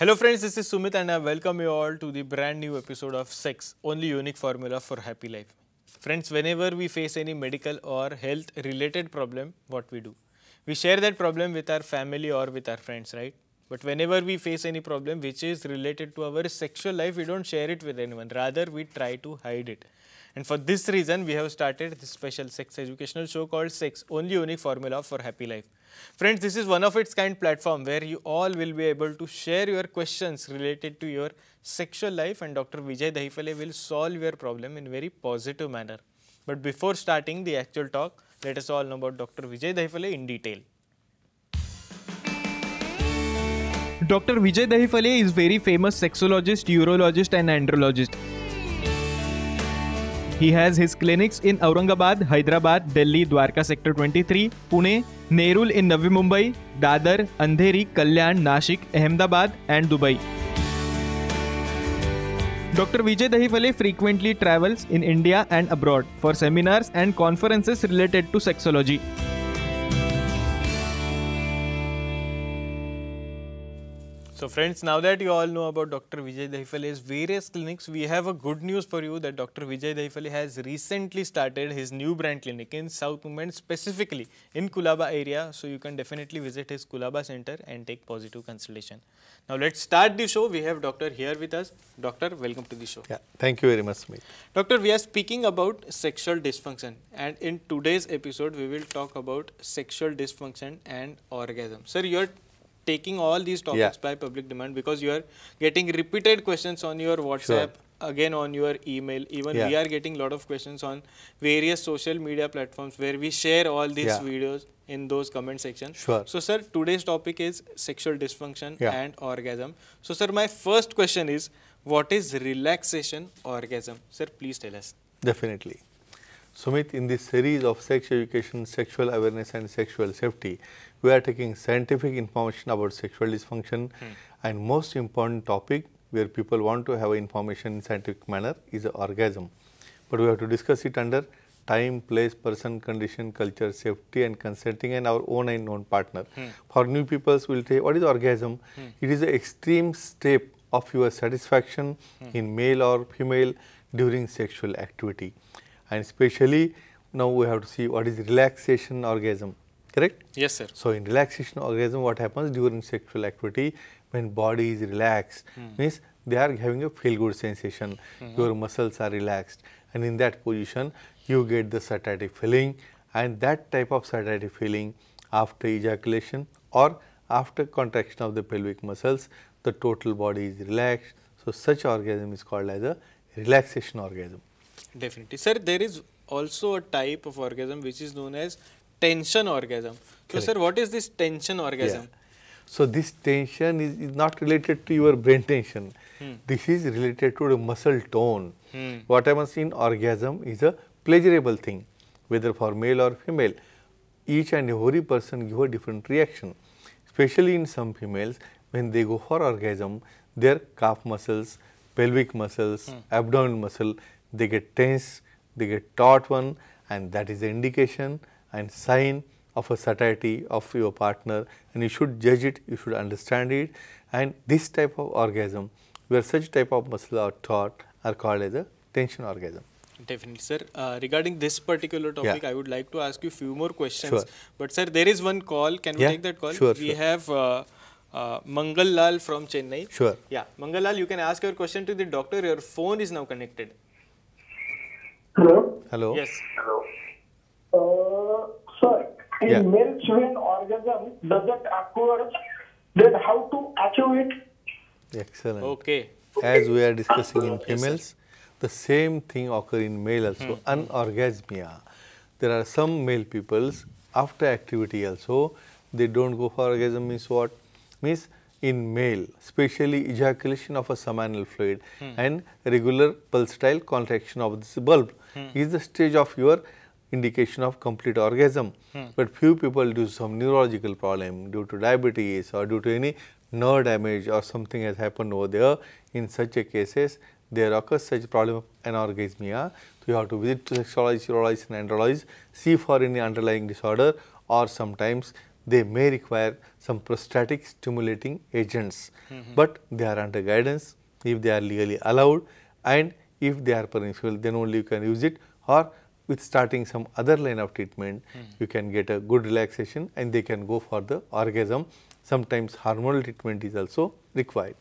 Hello friends, this is Sumit and I welcome you all to the brand new episode of Sex, only unique formula for happy life. Friends, whenever we face any medical or health related problem, what we do? We share that problem with our family or with our friends, right? But whenever we face any problem which is related to our sexual life, we don't share it with anyone. Rather, we try to hide it. And for this reason, we have started this special sex educational show called Sex, only unique formula for happy life. Friends, this is one of its kind platform where you all will be able to share your questions related to your sexual life and Dr. Vijay Dahifale will solve your problem in very positive manner. But before starting the actual talk, let us all know about Dr. Vijay Dahifale in detail. Dr. Vijay Dahifale is very famous sexologist, urologist and andrologist. He has his clinics in Aurangabad, Hyderabad, Delhi, Dwarka Sector 23, Pune, Nerul in Navi Mumbai, Dadar, Andheri, Kalyan, Nashik, Ahmedabad, and Dubai. Dr. Vijay Dahifale frequently travels in India and abroad for seminars and conferences related to sexology. So friends, now that you all know about Dr. Vijay Dahifaly's various clinics, we have a good news for you that Dr. Vijay Dahifaly has recently started his new brand clinic in South Mumbai, specifically in Kulaba area. So you can definitely visit his Kulaba center and take positive consultation. Now let's start the show. We have Doctor here with us. Doctor, welcome to the show. Yeah, thank you very much, Smith. Doctor, we are speaking about sexual dysfunction and in today's episode, we will talk about sexual dysfunction and orgasm. Sir, your taking all these topics yeah. by public demand because you are getting repeated questions on your WhatsApp. Sure. Again, on your email, even yeah. we are getting a lot of questions on various social media platforms where we share all these yeah. videos in those comment sections. Sure. So, sir, today's topic is sexual dysfunction and orgasm. So, sir, my first question is what is relaxation orgasm? Sir, please tell us. Definitely. Sumit, in this series of sex education, sexual awareness and sexual safety, we are taking scientific information about sexual dysfunction hmm. and most important topic where people want to have information in scientific manner is orgasm. But we have to discuss it under time, place, person, condition, culture, safety and consenting and our own and non partner. Hmm. For new peoples, we will say what is orgasm? Hmm. It is an extreme step of your satisfaction hmm. in male or female during sexual activity and especially now we have to see what is relaxation orgasm, correct? Yes, sir. So, in relaxation orgasm, what happens during sexual activity when body is relaxed mm. means they are having a feel good sensation, mm -hmm. your muscles are relaxed and in that position you get the satiety feeling and that type of satiety feeling after ejaculation or after contraction of the pelvic muscles, the total body is relaxed. So, such orgasm is called as a relaxation orgasm. Definitely. Sir, there is also a type of orgasm which is known as tension orgasm. Correct. So, sir, what is this tension orgasm? Yeah. So, this tension is, is, not related to your brain tension. Hmm. This is related to the muscle tone. Hmm. What happens in orgasm is a pleasurable thing, whether for male or female. Each and every person give a different reaction. Especially in some females, when they go for orgasm, their calf muscles, pelvic muscles, hmm. abdominal muscle, they get tense, they get taut one and that is the indication and sign of a satiety of your partner and you should judge it, you should understand it and this type of orgasm where such type of muscle are taut are called as a tension orgasm. Definitely, sir. Uh, regarding this particular topic, yeah. I would like to ask you few more questions. Sure. But sir, there is one call. Can yeah? we take that call? Sure. We sure. have uh, uh, Mangal Lal from Chennai. Sure. Yeah, Mangal Lal, you can ask your question to the doctor. Your phone is now connected. Hello. Hello. Yes. Hello. Uh, sir, in yeah. male children orgasm does it occur, then how to achieve it? Excellent. Okay. As we are discussing in females, the same thing occur in male also, hmm, hmm. anorgasmia. There are some male peoples after activity also, they don't go for orgasm means what? Means in male, especially ejaculation of a seminal fluid hmm. and regular pulsatile contraction of this bulb hmm. is the stage of your indication of complete orgasm. Hmm. But few people due to some neurological problem, due to diabetes or due to any nerve damage or something has happened over there, in such a cases, there occurs such problem of anorgasmia. So, you have to visit to sexologist, urologist and andrologist, see for any underlying disorder or sometimes they may require some prostatic stimulating agents, mm -hmm. but they are under guidance if they are legally allowed and if they are permissible, then only you can use it or with starting some other line of treatment, mm -hmm. you can get a good relaxation and they can go for the orgasm. Sometimes hormonal treatment is also required.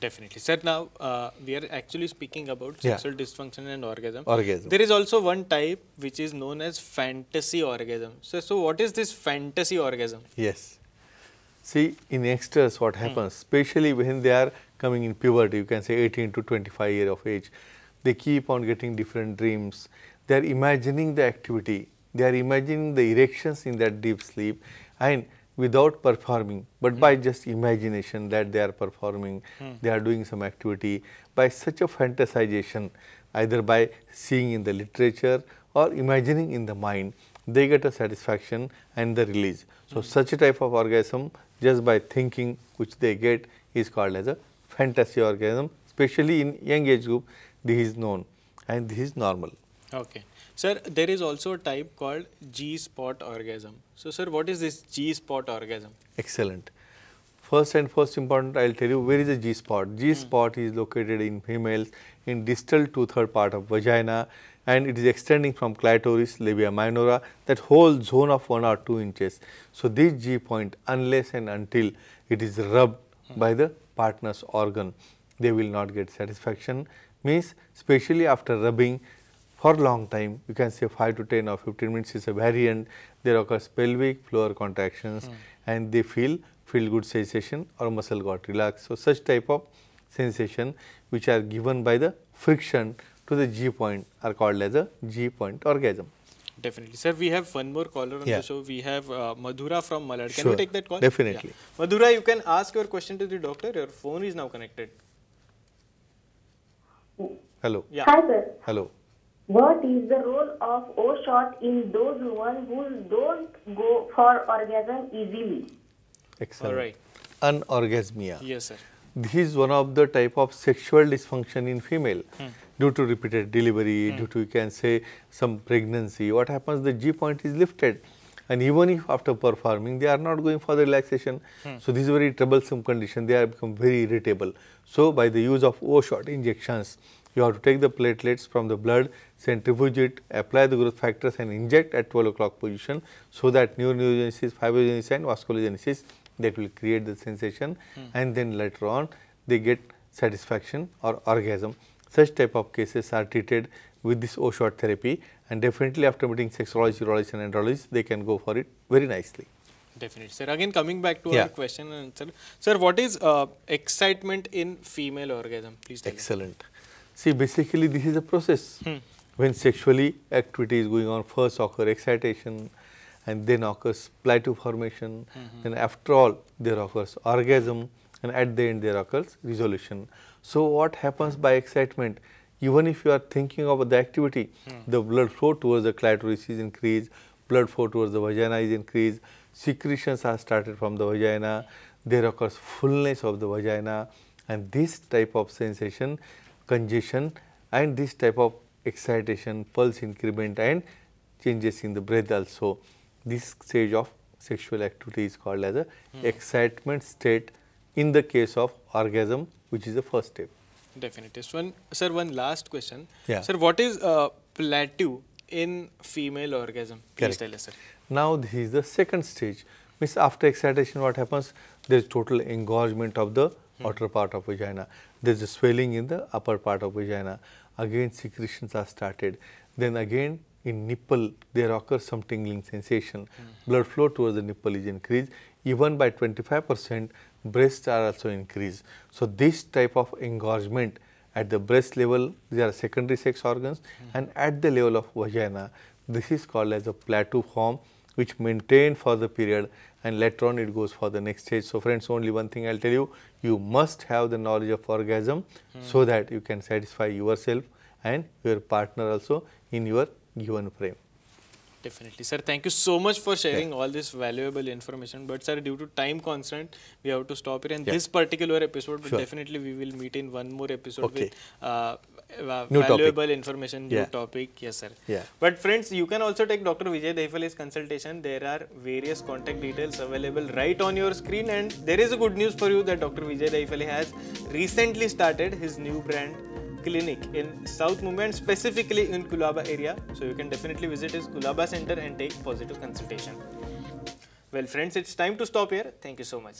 Definitely. Sir, now uh, we are actually speaking about sexual dysfunction and orgasm. Orgasm. There is also one type which is known as fantasy orgasm. So, so what is this fantasy orgasm? Yes. See, in youngsters, what hmm. happens, mm. especially when they are coming in puberty, you can say 18 to 25 year of age, they keep on getting different dreams. They are imagining the activity. They are imagining the erections in that deep sleep. And without performing, but mm. by hmm. just imagination that they are performing, mm. they are doing some activity, by such a fantasization, either by seeing in the literature or imagining in the mind, they get a satisfaction and the release. So, hmm. such a type of orgasm just by thinking which they get is called as a fantasy orgasm, especially in young age group, this is known and this is normal. Okay. Sir, there is also a type called G-spot orgasm. So, sir, what is this G-spot orgasm? Excellent. First and first important, I will tell you where is the G-spot. Hmm. G-spot mm. is located in females in distal two-third part of vagina and it is extending from clitoris, labia minora, that whole zone of 1 or 2 inches. So, this G-point, unless and until it is rubbed mm. by the partner's organ, they will not get satisfaction. Means, especially after rubbing, for long time you can say 5 to 10 or 15 minutes is a variant there occurs pelvic floor contractions mm. and they feel feel good sensation or muscle got relaxed. So, such type of sensation which are given by the friction to the G point are called as a G point orgasm. Definitely. Sir, we have one more caller on yeah. the show. We have uh, Madhura from Malad. Can sure. we take that call? Definitely. Yeah. Madhura, you can ask your question to the doctor. Your phone is now connected. Hello. Yeah. Hi, sir. Hello. What is the role of O shot in those one who don't go for orgasm easily? Excellent. All right. Anorgasmia. Yes, sir. This is one of the type of sexual dysfunction in female. Hmm. Due to repeated delivery, hmm. due to you can say some pregnancy, what happens the G point is lifted and even if after performing they are not going for the relaxation hmm. so this is very troublesome condition they are become very irritable so by the use of o shot injections you have to take the platelets from the blood, centrifuge it, apply the growth factors and inject at 12 o'clock position so that neurogenesis, fibrogenesis and vasculogenesis that will create the sensation mm. and then later on they get satisfaction or orgasm. Such type of cases are treated with this O-shot therapy and definitely after meeting sexologist, urology, and andrologist, they can go for it very nicely. Definitely, sir. Again, coming back to yeah. our question and answer. Sir, what is uh, excitement in female orgasm? Please Excellent. Me. See, basically, this is a process. Hmm. When sexually activity is going on, first occur excitation, and then occurs plateau formation. Mm -hmm. Then after all, there occurs orgasm, and at the end there occurs resolution. So what happens by excitement? Even if you are thinking of the activity, hmm. the blood flow towards the clitoris is increased, blood flow towards the vagina is increased, secretions are started from the vagina, there occurs fullness of the vagina, and this type of sensation congestion and this type of excitation, pulse increment and changes in the breath also. This stage of sexual activity is called as a hmm. excitement state in the case of orgasm which is the first step. Definitely. So, one, sir, one last question. Yeah. Sir, what is uh, plateau in female orgasm? Please Correct. tell us, sir. Now, this is the second stage. Means after excitation, what happens? There is total engorgement of the Hmm. outer part of vagina. There's a swelling in the upper part of vagina. Again, secretions are started. Then again, in nipple, there occurs some tingling sensation. Hmm. Blood flow towards the nipple is increased. Even by 25 percent, breasts are also increased. So, this type of engorgement at the breast level, these are secondary sex organs, hmm. and at the level of vagina, this is called as a plateau form which maintain for the period and later on it goes for the next stage. So, friends only one thing I will tell you, you must have the knowledge of orgasm mm. so hmm. that you can satisfy yourself and your partner also in your given frame. Definitely, sir. Thank you so much for sharing yeah. all this valuable information. But, sir, due to time constraint, we have to stop here in yeah. this particular episode. But sure. definitely, we will meet in one more episode okay. with uh, uh, valuable topic. information, yeah. new topic. Yes, sir. Yeah. But, friends, you can also take Dr. Vijay Daifale's consultation. There are various contact details available right on your screen. And there is a good news for you that Dr. Vijay Daifale has recently started his new brand clinic in South Mumbai and specifically in Kulaba area. So you can definitely visit his Kulaba center and take positive consultation. Well friends, it's time to stop here. Thank you so much.